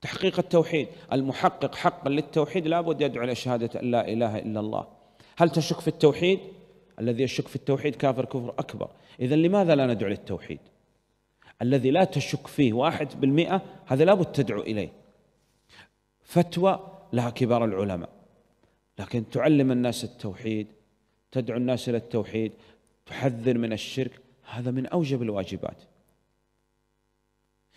تحقيق التوحيد المحقق حقا للتوحيد لابد يدعو الى شهاده ان لا اله الا الله هل تشك في التوحيد الذي يشك في التوحيد كافر كفر اكبر اذا لماذا لا ندعو للتوحيد الذي لا تشك فيه واحد بالمئة هذا لابد تدعو إليه فتوى لها كبار العلماء لكن تعلم الناس التوحيد تدعو الناس إلى التوحيد تحذر من الشرك هذا من أوجب الواجبات